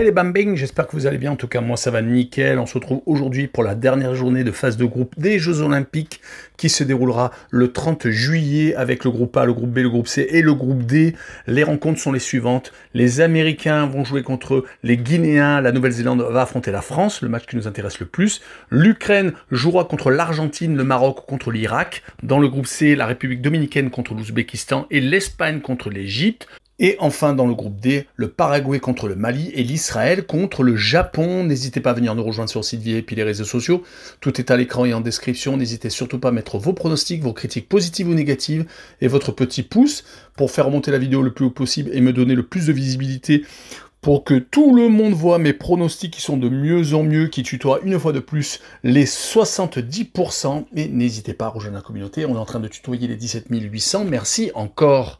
Hey les j'espère que vous allez bien. En tout cas, moi ça va nickel. On se retrouve aujourd'hui pour la dernière journée de phase de groupe des Jeux Olympiques qui se déroulera le 30 juillet avec le groupe A, le groupe B, le groupe C et le groupe D. Les rencontres sont les suivantes. Les Américains vont jouer contre les Guinéens, la Nouvelle-Zélande va affronter la France, le match qui nous intéresse le plus. L'Ukraine jouera contre l'Argentine, le Maroc contre l'Irak. Dans le groupe C, la République dominicaine contre l'Ouzbékistan et l'Espagne contre l'Égypte. Et enfin, dans le groupe D, le Paraguay contre le Mali et l'Israël contre le Japon. N'hésitez pas à venir nous rejoindre sur le site et les réseaux sociaux. Tout est à l'écran et en description. N'hésitez surtout pas à mettre vos pronostics, vos critiques positives ou négatives et votre petit pouce pour faire monter la vidéo le plus haut possible et me donner le plus de visibilité pour que tout le monde voit mes pronostics qui sont de mieux en mieux, qui tutoient une fois de plus les 70%. Et n'hésitez pas à rejoindre la communauté, on est en train de tutoyer les 17 800. Merci encore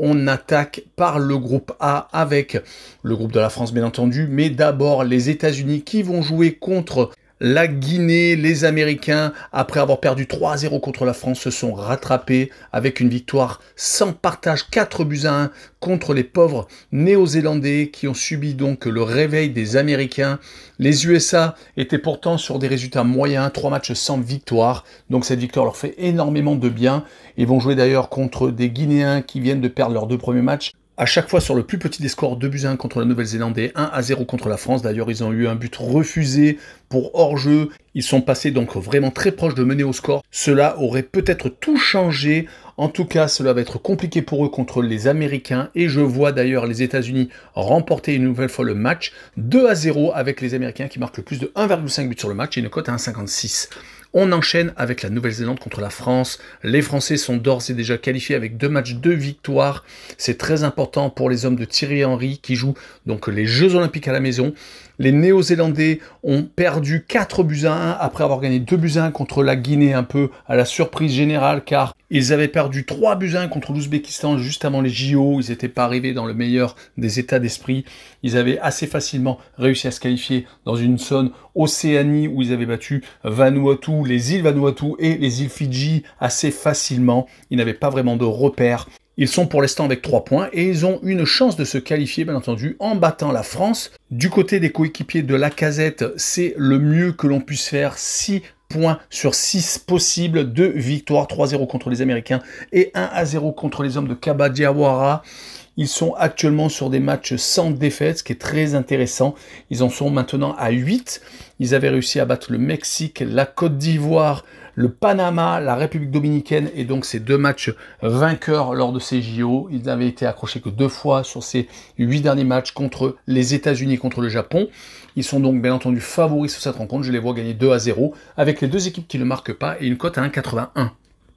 on attaque par le groupe A avec le groupe de la France bien entendu, mais d'abord les États-Unis qui vont jouer contre la Guinée, les Américains, après avoir perdu 3-0 contre la France, se sont rattrapés avec une victoire sans partage, 4 buts à 1 contre les pauvres Néo-Zélandais qui ont subi donc le réveil des Américains. Les USA étaient pourtant sur des résultats moyens, 3 matchs sans victoire, donc cette victoire leur fait énormément de bien. Ils vont jouer d'ailleurs contre des Guinéens qui viennent de perdre leurs deux premiers matchs à chaque fois sur le plus petit des scores, 2 buts à 1 contre la Nouvelle-Zélande et 1 à 0 contre la France. D'ailleurs, ils ont eu un but refusé pour hors-jeu. Ils sont passés donc vraiment très proches de mener au score. Cela aurait peut-être tout changé. En tout cas, cela va être compliqué pour eux contre les Américains. Et je vois d'ailleurs les États-Unis remporter une nouvelle fois le match 2 à 0 avec les Américains qui marquent le plus de 1,5 but sur le match et une cote à 1,56. On enchaîne avec la Nouvelle-Zélande contre la France. Les Français sont d'ores et déjà qualifiés avec deux matchs, deux victoires. C'est très important pour les hommes de Thierry Henry qui jouent donc les Jeux Olympiques à la maison. Les Néo-Zélandais ont perdu 4 buts à 1 après avoir gagné 2 buts à 1 contre la Guinée un peu à la surprise générale car ils avaient perdu 3 buts à 1 contre l'Ouzbékistan juste avant les JO. Ils n'étaient pas arrivés dans le meilleur des états d'esprit. Ils avaient assez facilement réussi à se qualifier dans une zone Océanie où ils avaient battu Vanuatu les îles Vanuatu et les îles Fidji assez facilement. Ils n'avaient pas vraiment de repères. Ils sont pour l'instant avec 3 points et ils ont une chance de se qualifier, bien entendu, en battant la France. Du côté des coéquipiers de la casette, c'est le mieux que l'on puisse faire 6 points sur 6 possibles, de victoires, 3-0 contre les Américains et 1-0 contre les hommes de Kabadiawara. Ils sont actuellement sur des matchs sans défaite, ce qui est très intéressant. Ils en sont maintenant à 8. Ils avaient réussi à battre le Mexique, la Côte d'Ivoire, le Panama, la République dominicaine et donc ces deux matchs vainqueurs lors de ces JO. Ils n'avaient été accrochés que deux fois sur ces huit derniers matchs contre les États-Unis et contre le Japon. Ils sont donc bien entendu favoris sur cette rencontre. Je les vois gagner 2 à 0 avec les deux équipes qui ne marquent pas et une cote à 1,81.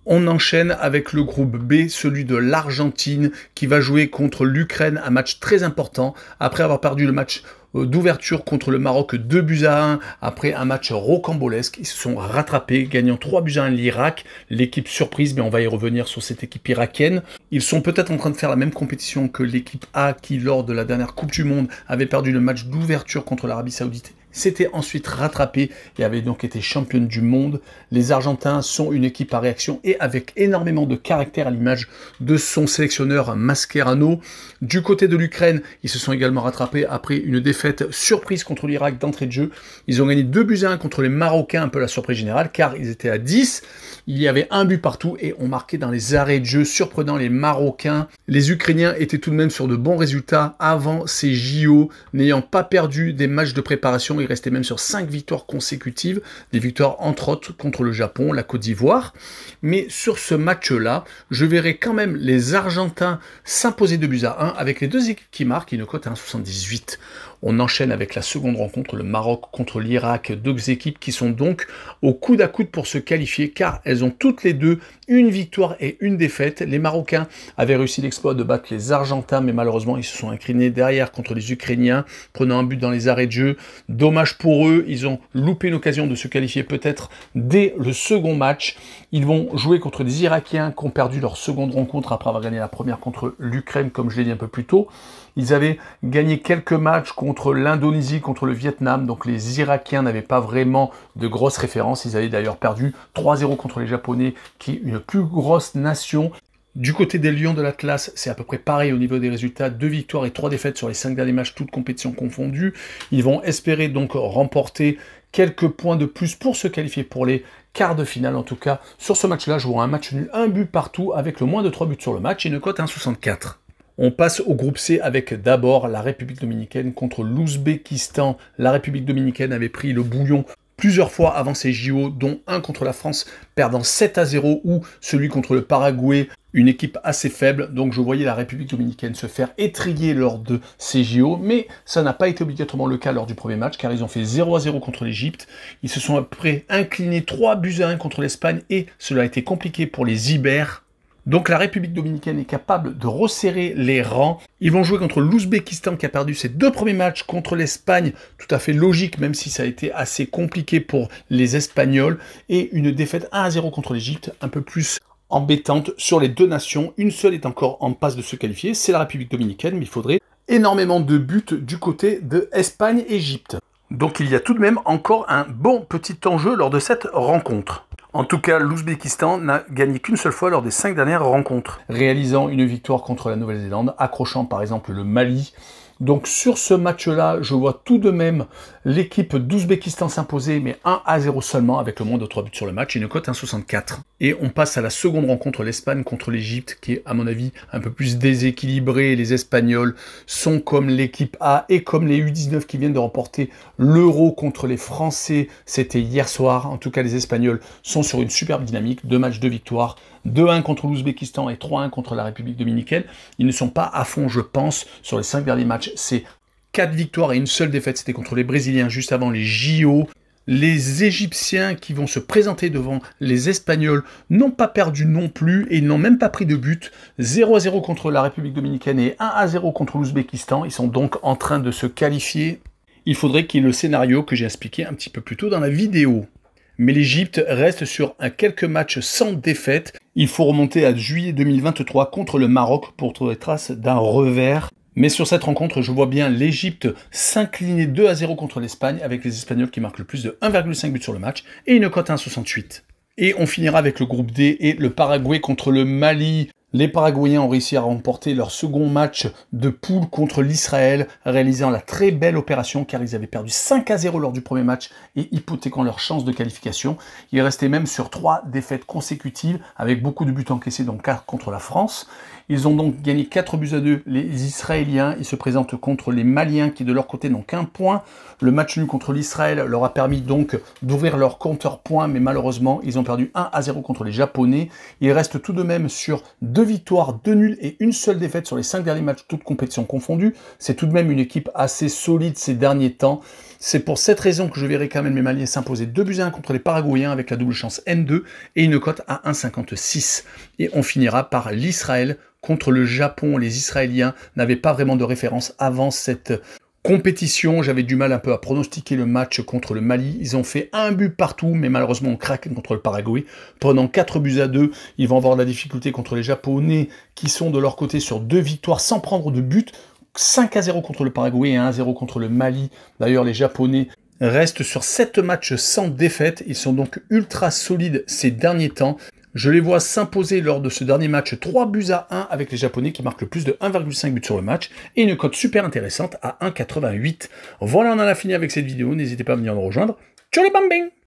On enchaîne avec le groupe B, celui de l'Argentine, qui va jouer contre l'Ukraine, un match très important, après avoir perdu le match euh, d'ouverture contre le Maroc 2 buts à 1 après un match rocambolesque. Ils se sont rattrapés, gagnant 3 buts à 1 l'Irak, l'équipe surprise, mais on va y revenir sur cette équipe irakienne. Ils sont peut-être en train de faire la même compétition que l'équipe A qui, lors de la dernière Coupe du Monde, avait perdu le match d'ouverture contre l'Arabie Saoudite s'était ensuite rattrapé et avait donc été championne du monde. Les Argentins sont une équipe à réaction et avec énormément de caractère à l'image de son sélectionneur Mascherano. Du côté de l'Ukraine, ils se sont également rattrapés après une défaite surprise contre l'Irak d'entrée de jeu. Ils ont gagné 2 buts à 1 contre les Marocains, un peu la surprise générale, car ils étaient à 10. Il y avait un but partout et ont marqué dans les arrêts de jeu, surprenant les Marocains. Les Ukrainiens étaient tout de même sur de bons résultats avant ces JO, n'ayant pas perdu des matchs de préparation il restait même sur 5 victoires consécutives, des victoires entre autres contre le Japon, la Côte d'Ivoire. Mais sur ce match-là, je verrai quand même les Argentins s'imposer de buts à 1 avec les deux équipes qui marquent une cote à 1,78. On enchaîne avec la seconde rencontre, le Maroc contre l'Irak, deux équipes qui sont donc au coude à coude pour se qualifier car elles ont toutes les deux une victoire et une défaite. Les Marocains avaient réussi l'exploit de battre les Argentins mais malheureusement ils se sont inclinés derrière contre les Ukrainiens, prenant un but dans les arrêts de jeu. Dommage pour eux, ils ont loupé l'occasion de se qualifier peut-être dès le second match. Ils vont jouer contre des Irakiens qui ont perdu leur seconde rencontre après avoir gagné la première contre l'Ukraine comme je l'ai dit un peu plus tôt. Ils avaient gagné quelques matchs contre contre l'Indonésie, contre le Vietnam. Donc les Irakiens n'avaient pas vraiment de grosses références. Ils avaient d'ailleurs perdu 3-0 contre les Japonais, qui est une plus grosse nation. Du côté des Lions de l'Atlas, c'est à peu près pareil au niveau des résultats. Deux victoires et trois défaites sur les cinq derniers matchs, toutes compétitions confondues. Ils vont espérer donc remporter quelques points de plus pour se qualifier pour les quarts de finale. En tout cas, sur ce match-là, jouant un match nul, un but partout, avec le moins de 3 buts sur le match et une cote 1,64. On passe au groupe C avec d'abord la République dominicaine contre l'Ouzbékistan. La République dominicaine avait pris le bouillon plusieurs fois avant ces JO, dont un contre la France, perdant 7 à 0, ou celui contre le Paraguay, une équipe assez faible. Donc je voyais la République dominicaine se faire étrier lors de ces JO, mais ça n'a pas été obligatoirement le cas lors du premier match, car ils ont fait 0 à 0 contre l'Égypte. Ils se sont après inclinés 3 buts à 1 contre l'Espagne, et cela a été compliqué pour les Ibères donc la République dominicaine est capable de resserrer les rangs. Ils vont jouer contre l'Ouzbékistan qui a perdu ses deux premiers matchs contre l'Espagne, tout à fait logique même si ça a été assez compliqué pour les Espagnols, et une défaite 1 à 0 contre l'Égypte, un peu plus embêtante sur les deux nations. Une seule est encore en passe de se qualifier, c'est la République dominicaine, mais il faudrait énormément de buts du côté de Espagne-Égypte. Donc il y a tout de même encore un bon petit enjeu lors de cette rencontre. En tout cas, l'Ouzbékistan n'a gagné qu'une seule fois lors des cinq dernières rencontres. Réalisant une victoire contre la Nouvelle-Zélande, accrochant par exemple le Mali. Donc sur ce match-là, je vois tout de même l'équipe d'Ouzbékistan s'imposer, mais 1 à 0 seulement, avec le moins de 3 buts sur le match, une cote 1,64. Et on passe à la seconde rencontre, l'Espagne contre l'Égypte, qui est à mon avis un peu plus déséquilibrée. Les Espagnols sont comme l'équipe A et comme les U19 qui viennent de remporter l'Euro contre les Français. C'était hier soir. En tout cas, les Espagnols sont sur une superbe dynamique. Deux matchs de victoire. 2-1 contre l'Ouzbékistan et 3-1 contre la République dominicaine. Ils ne sont pas à fond, je pense, sur les cinq derniers matchs. C'est quatre victoires et une seule défaite, c'était contre les Brésiliens juste avant les JO les Égyptiens qui vont se présenter devant les Espagnols n'ont pas perdu non plus et ils n'ont même pas pris de but. 0 à 0 contre la République dominicaine et 1 à 0 contre l'Ouzbékistan. Ils sont donc en train de se qualifier. Il faudrait qu'il y ait le scénario que j'ai expliqué un petit peu plus tôt dans la vidéo. Mais l'Égypte reste sur un quelques matchs sans défaite. Il faut remonter à juillet 2023 contre le Maroc pour trouver trace d'un revers mais sur cette rencontre, je vois bien l'Égypte s'incliner 2 à 0 contre l'Espagne, avec les Espagnols qui marquent le plus de 1,5 buts sur le match, et une cote à 1,68. Et on finira avec le groupe D et le Paraguay contre le Mali. Les Paraguayens ont réussi à remporter leur second match de poule contre l'Israël, réalisant la très belle opération car ils avaient perdu 5 à 0 lors du premier match et hypothéquant leur chance de qualification. Ils restaient même sur trois défaites consécutives avec beaucoup de buts encaissés, donc 4 contre la France. Ils ont donc gagné 4 buts à 2, les Israéliens. Ils se présentent contre les Maliens qui, de leur côté, n'ont qu'un point. Le match nul contre l'Israël leur a permis donc d'ouvrir leur compteur point, mais malheureusement, ils ont perdu 1 à 0 contre les Japonais. Ils restent tout de même sur deux victoires, 2 nuls et une seule défaite sur les 5 derniers matchs, toutes compétitions confondues. C'est tout de même une équipe assez solide ces derniers temps. C'est pour cette raison que je verrai quand même les Maliens s'imposer 2 buts à 1 contre les Paraguayens avec la double chance N2 et une cote à 1,56. Et on finira par l'Israël contre le Japon, les Israéliens n'avaient pas vraiment de référence avant cette compétition. J'avais du mal un peu à pronostiquer le match contre le Mali. Ils ont fait un but partout, mais malheureusement on craque contre le Paraguay. Prenant 4 buts à 2, ils vont avoir de la difficulté contre les Japonais qui sont de leur côté sur deux victoires sans prendre de but. 5 à 0 contre le Paraguay et 1 à 0 contre le Mali. D'ailleurs, les Japonais restent sur 7 matchs sans défaite. Ils sont donc ultra solides ces derniers temps. Je les vois s'imposer lors de ce dernier match 3 buts à 1 avec les Japonais qui marquent le plus de 1,5 buts sur le match et une cote super intéressante à 1,88. Voilà, on en a fini avec cette vidéo. N'hésitez pas à venir nous rejoindre. Ciao les bambins